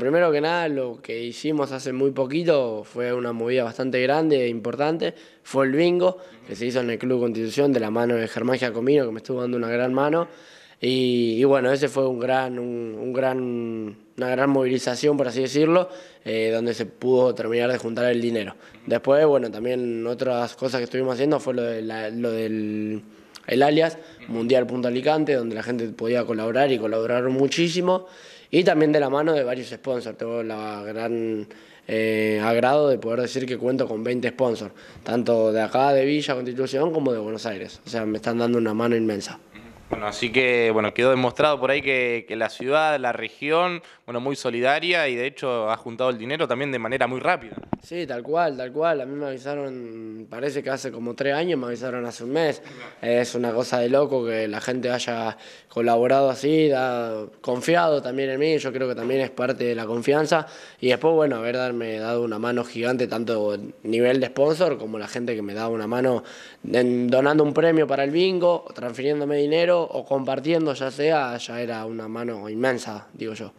primero que nada, lo que hicimos hace muy poquito fue una movida bastante grande e importante. Fue el bingo que se hizo en el Club Constitución de la mano de Germán Giacomino, que me estuvo dando una gran mano. Y, bueno, ese fue un gran, un, gran, una gran movilización, por así decirlo, eh, donde se pudo terminar de juntar el dinero. Después, bueno, también otras cosas que estuvimos haciendo fue lo, de lo del el alias Mundial Punto Alicante, donde la gente podía colaborar y colaboraron muchísimo y también de la mano de varios sponsors. Tengo la gran eh, agrado de poder decir que cuento con 20 sponsors, tanto de acá de Villa Constitución como de Buenos Aires. O sea, me están dando una mano inmensa. Bueno, así que bueno, quedó demostrado por ahí que, que, la ciudad, la región, bueno, muy solidaria y de hecho ha juntado el dinero también de manera muy rápida. Sí, tal cual, tal cual. A mí me avisaron, parece que hace como tres años, me avisaron hace un mes. Es una cosa de loco que la gente haya colaborado así, confiado también en mí. Yo creo que también es parte de la confianza. Y después, bueno, haber dado una mano gigante, tanto nivel de sponsor como la gente que me da una mano donando un premio para el bingo, transfiriéndome dinero o compartiendo, ya sea, ya era una mano inmensa, digo yo.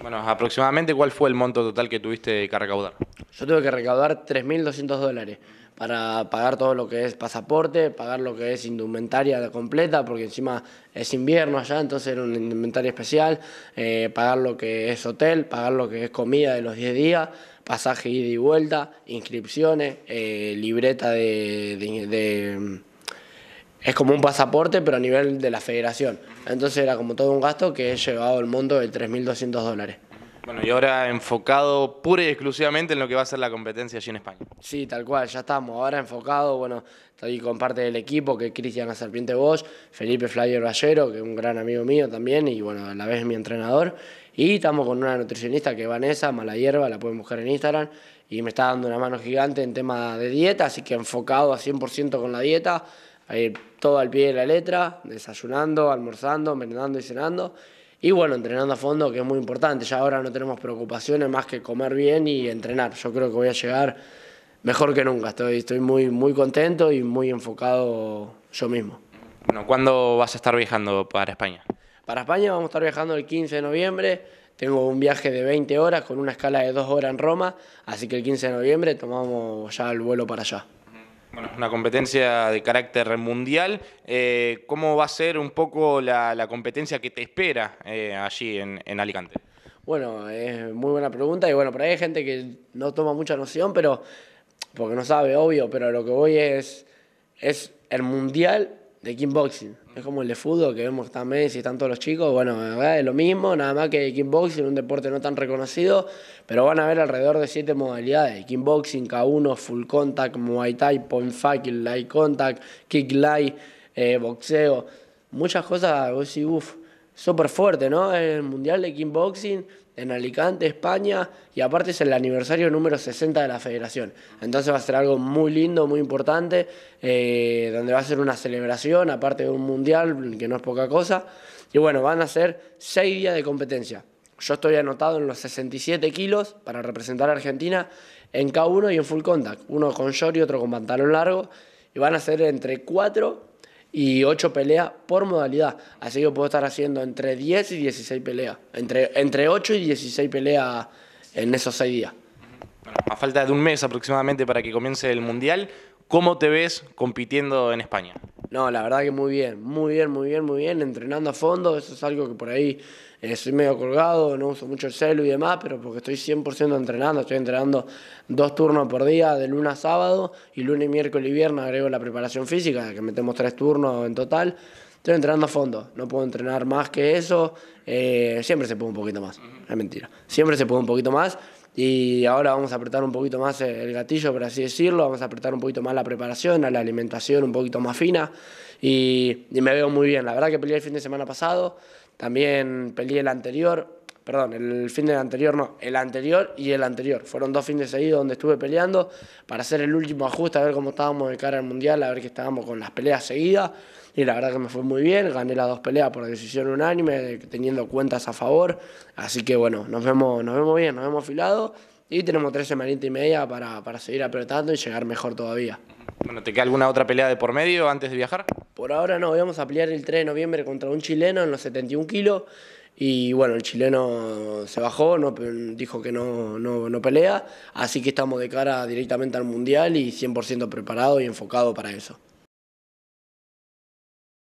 Bueno, aproximadamente, ¿cuál fue el monto total que tuviste que recaudar? Yo tuve que recaudar 3.200 dólares para pagar todo lo que es pasaporte, pagar lo que es indumentaria completa, porque encima es invierno allá, entonces era un indumentaria especial, eh, pagar lo que es hotel, pagar lo que es comida de los 10 días, pasaje ida y vuelta, inscripciones, eh, libreta de, es como un pasaporte, pero a nivel de la federación. Entonces era como todo un gasto que he llevado el monto de 3.200 dólares. Bueno, y ahora enfocado pura y exclusivamente en lo que va a ser la competencia allí en España. Sí, tal cual, ya estamos. Ahora enfocado, bueno, estoy con parte del equipo, que es Cristian Serpiente Bosch, Felipe Flyer Ballero, que es un gran amigo mío también, y bueno, a la vez es mi entrenador. Y estamos con una nutricionista que es Vanessa, Mala Hierba, la pueden buscar en Instagram, y me está dando una mano gigante en tema de dieta, así que enfocado a 100% con la dieta, todo al pie de la letra, desayunando, almorzando, merendando y cenando. Y bueno, entrenando a fondo, que es muy importante. Ya ahora no tenemos preocupaciones más que comer bien y entrenar. Yo creo que voy a llegar mejor que nunca. Estoy, muy, muy contento y muy enfocado yo mismo. Bueno, ¿cuándo vas a estar viajando para España? Para España vamos a estar viajando el 15 de noviembre. Tengo un viaje de 20 horas con una escala de 2 horas en Roma. Así que el 15 de noviembre tomamos ya el vuelo para allá una competencia de carácter mundial. Eh, ¿Cómo va a ser un poco la, competencia que te espera eh, allí en, Alicante? Bueno, es muy buena pregunta y bueno, por ahí hay gente que no toma mucha noción, pero porque no sabe, obvio, pero lo que voy es, es el mundial de kickboxing. Es como el de fútbol que vemos también si están todos los chicos. Bueno, es lo mismo, nada más que kickboxing, un deporte no tan reconocido, pero van a ver alrededor de siete modalidades: kickboxing, K1, full contact, muay thai, point fucking, light contact, kick light, eh, boxeo. Muchas cosas, vos decís, uff, súper fuerte, ¿no? El Mundial de Kickboxing en Alicante, España, y aparte es el aniversario número 60 de la federación. Entonces va a ser algo muy lindo, muy importante, eh, donde va a ser una celebración, aparte de un mundial, que no es poca cosa. Y bueno, van a ser seis días de competencia. Yo estoy anotado en los 67 kilos para representar a Argentina en K1 y en full contact, uno con short y otro con pantalón largo, y van a ser entre 4 y 8 peleas por modalidad. Así que puedo estar haciendo entre 10 y 16 peleas. Entre, entre 8 y 16 peleas en esos 6 días. a falta de un mes aproximadamente para que comience el Mundial, ¿cómo te ves compitiendo en España? No, la verdad que muy bien, muy bien, muy bien, muy bien, entrenando a fondo, eso es algo que por ahí estoy eh, medio colgado, no uso mucho el celu y demás, pero porque estoy 100% entrenando, estoy entrenando dos turnos por día, de lunes a sábado, y lunes, miércoles y viernes agrego la preparación física, que metemos tres turnos en total, estoy entrenando a fondo, no puedo entrenar más que eso, eh, siempre se puede un poquito más, es mentira, siempre se puede un poquito más, y ahora vamos a apretar un poquito más el gatillo, por así decirlo, vamos a apretar un poquito más la preparación, a la alimentación un poquito más fina y, y me veo muy bien. La verdad que peleé el fin de semana pasado, también peleé el anterior, perdón, el fin del anterior no, el anterior y el anterior. Fueron dos fines seguidos donde estuve peleando para hacer el último ajuste, a ver cómo estábamos de cara al mundial, a ver que estábamos con las peleas seguidas. Y la verdad que me fue muy bien, gané las dos peleas por decisión unánime, teniendo cuentas a favor. Así que bueno, nos vemos, nos vemos bien, nos vemos afilados y tenemos tres semanitas y media para, para seguir apretando y llegar mejor todavía. Bueno, ¿te queda alguna otra pelea de por medio antes de viajar? Por ahora no, vamos a pelear el 3 de noviembre contra un chileno en los 71 kilos. Y bueno, el chileno se bajó, no, dijo que no, no, no pelea, así que estamos de cara directamente al Mundial y 100% preparado y enfocado para eso.